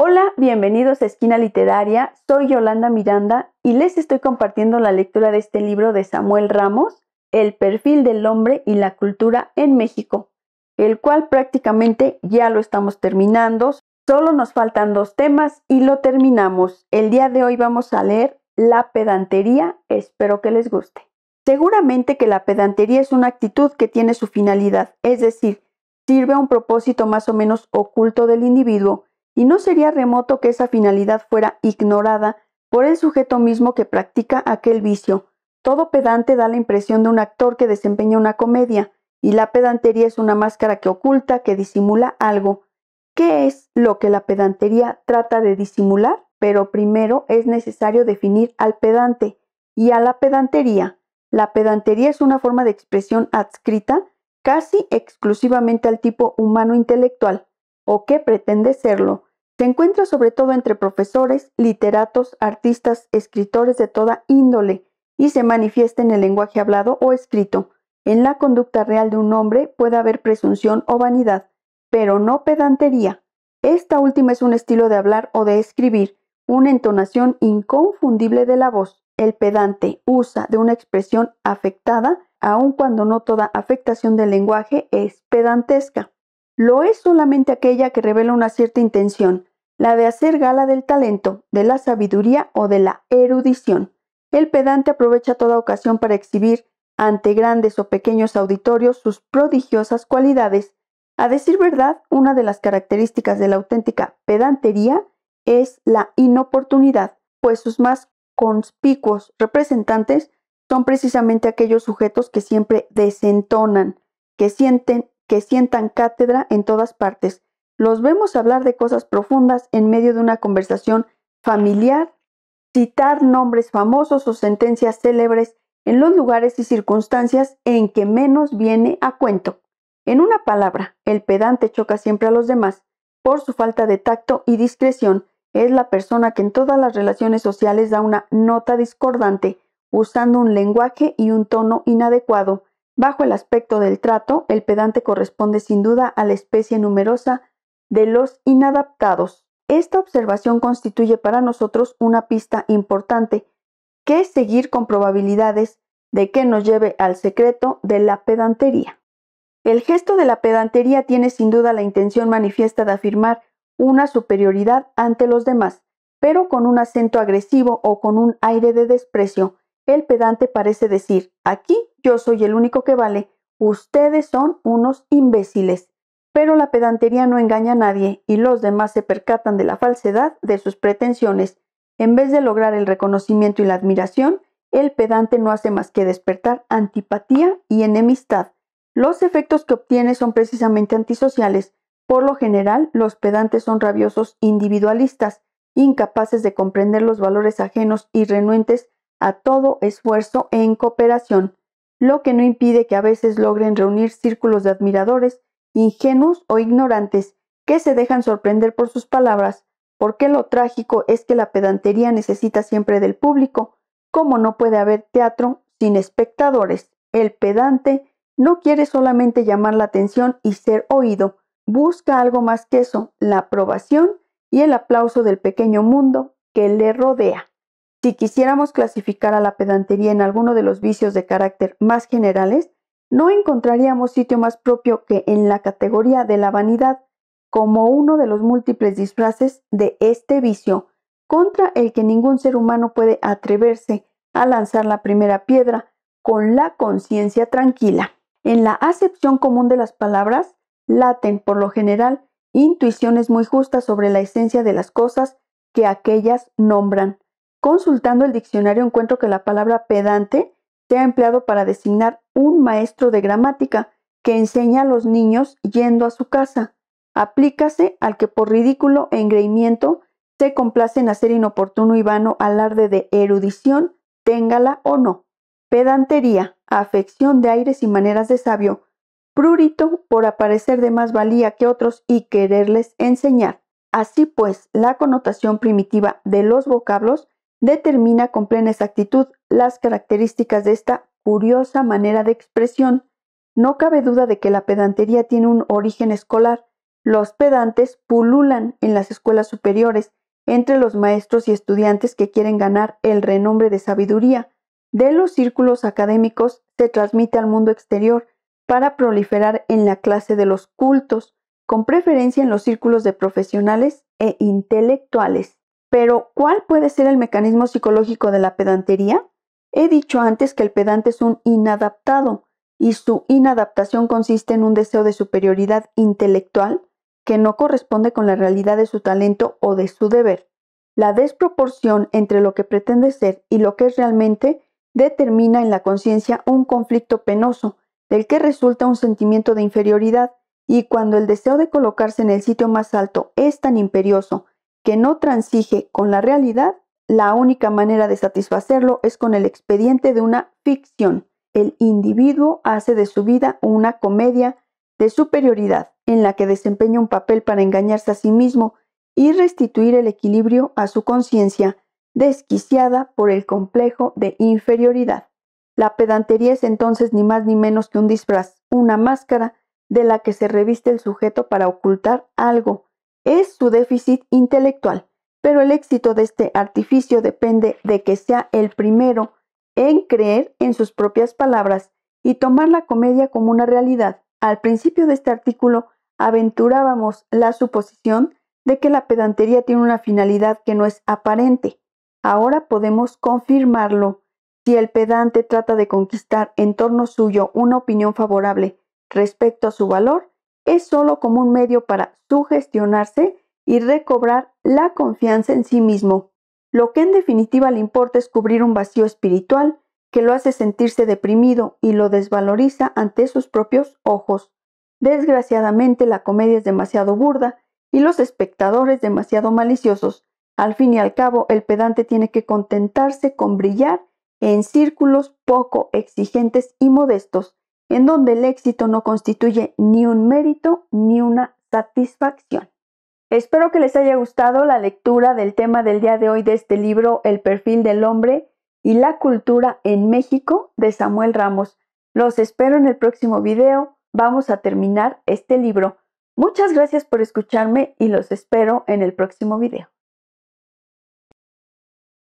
Hola, bienvenidos a Esquina Literaria, soy Yolanda Miranda y les estoy compartiendo la lectura de este libro de Samuel Ramos, El perfil del hombre y la cultura en México, el cual prácticamente ya lo estamos terminando, solo nos faltan dos temas y lo terminamos. El día de hoy vamos a leer La pedantería, espero que les guste. Seguramente que la pedantería es una actitud que tiene su finalidad, es decir, sirve a un propósito más o menos oculto del individuo, y no sería remoto que esa finalidad fuera ignorada por el sujeto mismo que practica aquel vicio. Todo pedante da la impresión de un actor que desempeña una comedia, y la pedantería es una máscara que oculta, que disimula algo. ¿Qué es lo que la pedantería trata de disimular? Pero primero es necesario definir al pedante y a la pedantería. La pedantería es una forma de expresión adscrita casi exclusivamente al tipo humano intelectual, o que pretende serlo, se encuentra sobre todo entre profesores, literatos, artistas, escritores de toda índole y se manifiesta en el lenguaje hablado o escrito. En la conducta real de un hombre puede haber presunción o vanidad, pero no pedantería. Esta última es un estilo de hablar o de escribir, una entonación inconfundible de la voz. El pedante usa de una expresión afectada, aun cuando no toda afectación del lenguaje es pedantesca. Lo es solamente aquella que revela una cierta intención, la de hacer gala del talento, de la sabiduría o de la erudición. El pedante aprovecha toda ocasión para exhibir ante grandes o pequeños auditorios sus prodigiosas cualidades. A decir verdad, una de las características de la auténtica pedantería es la inoportunidad, pues sus más conspicuos representantes son precisamente aquellos sujetos que siempre desentonan, que sienten, que sientan cátedra en todas partes, los vemos hablar de cosas profundas en medio de una conversación familiar, citar nombres famosos o sentencias célebres en los lugares y circunstancias en que menos viene a cuento. En una palabra, el pedante choca siempre a los demás por su falta de tacto y discreción. Es la persona que en todas las relaciones sociales da una nota discordante, usando un lenguaje y un tono inadecuado. Bajo el aspecto del trato, el pedante corresponde sin duda a la especie numerosa de los inadaptados. Esta observación constituye para nosotros una pista importante que seguir con probabilidades de que nos lleve al secreto de la pedantería. El gesto de la pedantería tiene sin duda la intención manifiesta de afirmar una superioridad ante los demás, pero con un acento agresivo o con un aire de desprecio. El pedante parece decir, aquí yo soy el único que vale, ustedes son unos imbéciles. Pero la pedantería no engaña a nadie y los demás se percatan de la falsedad de sus pretensiones. En vez de lograr el reconocimiento y la admiración, el pedante no hace más que despertar antipatía y enemistad. Los efectos que obtiene son precisamente antisociales. Por lo general, los pedantes son rabiosos individualistas, incapaces de comprender los valores ajenos y renuentes a todo esfuerzo en cooperación, lo que no impide que a veces logren reunir círculos de admiradores ingenuos o ignorantes que se dejan sorprender por sus palabras, porque lo trágico es que la pedantería necesita siempre del público, como no puede haber teatro sin espectadores. El pedante no quiere solamente llamar la atención y ser oído, busca algo más que eso, la aprobación y el aplauso del pequeño mundo que le rodea. Si quisiéramos clasificar a la pedantería en alguno de los vicios de carácter más generales, no encontraríamos sitio más propio que en la categoría de la vanidad como uno de los múltiples disfraces de este vicio, contra el que ningún ser humano puede atreverse a lanzar la primera piedra con la conciencia tranquila. En la acepción común de las palabras, laten, por lo general, intuiciones muy justas sobre la esencia de las cosas que aquellas nombran. Consultando el diccionario encuentro que la palabra pedante se ha empleado para designar un maestro de gramática que enseña a los niños yendo a su casa. Aplícase al que por ridículo e engreimiento se complace en hacer inoportuno y vano alarde de erudición, téngala o no. Pedantería, afección de aires y maneras de sabio, prurito por aparecer de más valía que otros y quererles enseñar. Así pues, la connotación primitiva de los vocablos determina con plena exactitud las características de esta curiosa manera de expresión. No cabe duda de que la pedantería tiene un origen escolar. Los pedantes pululan en las escuelas superiores, entre los maestros y estudiantes que quieren ganar el renombre de sabiduría. De los círculos académicos se transmite al mundo exterior para proliferar en la clase de los cultos, con preferencia en los círculos de profesionales e intelectuales. Pero, ¿cuál puede ser el mecanismo psicológico de la pedantería? He dicho antes que el pedante es un inadaptado y su inadaptación consiste en un deseo de superioridad intelectual que no corresponde con la realidad de su talento o de su deber. La desproporción entre lo que pretende ser y lo que es realmente determina en la conciencia un conflicto penoso, del que resulta un sentimiento de inferioridad, y cuando el deseo de colocarse en el sitio más alto es tan imperioso que no transige con la realidad, la única manera de satisfacerlo es con el expediente de una ficción. El individuo hace de su vida una comedia de superioridad en la que desempeña un papel para engañarse a sí mismo y restituir el equilibrio a su conciencia, desquiciada por el complejo de inferioridad. La pedantería es entonces ni más ni menos que un disfraz, una máscara de la que se reviste el sujeto para ocultar algo es su déficit intelectual, pero el éxito de este artificio depende de que sea el primero en creer en sus propias palabras y tomar la comedia como una realidad. Al principio de este artículo aventurábamos la suposición de que la pedantería tiene una finalidad que no es aparente. Ahora podemos confirmarlo. Si el pedante trata de conquistar en torno suyo una opinión favorable respecto a su valor, es solo como un medio para sugestionarse y recobrar la confianza en sí mismo. Lo que en definitiva le importa es cubrir un vacío espiritual que lo hace sentirse deprimido y lo desvaloriza ante sus propios ojos. Desgraciadamente la comedia es demasiado burda y los espectadores demasiado maliciosos. Al fin y al cabo, el pedante tiene que contentarse con brillar en círculos poco exigentes y modestos, en donde el éxito no constituye ni un mérito ni una satisfacción. Espero que les haya gustado la lectura del tema del día de hoy de este libro El perfil del hombre y la cultura en México de Samuel Ramos. Los espero en el próximo video. Vamos a terminar este libro. Muchas gracias por escucharme y los espero en el próximo video.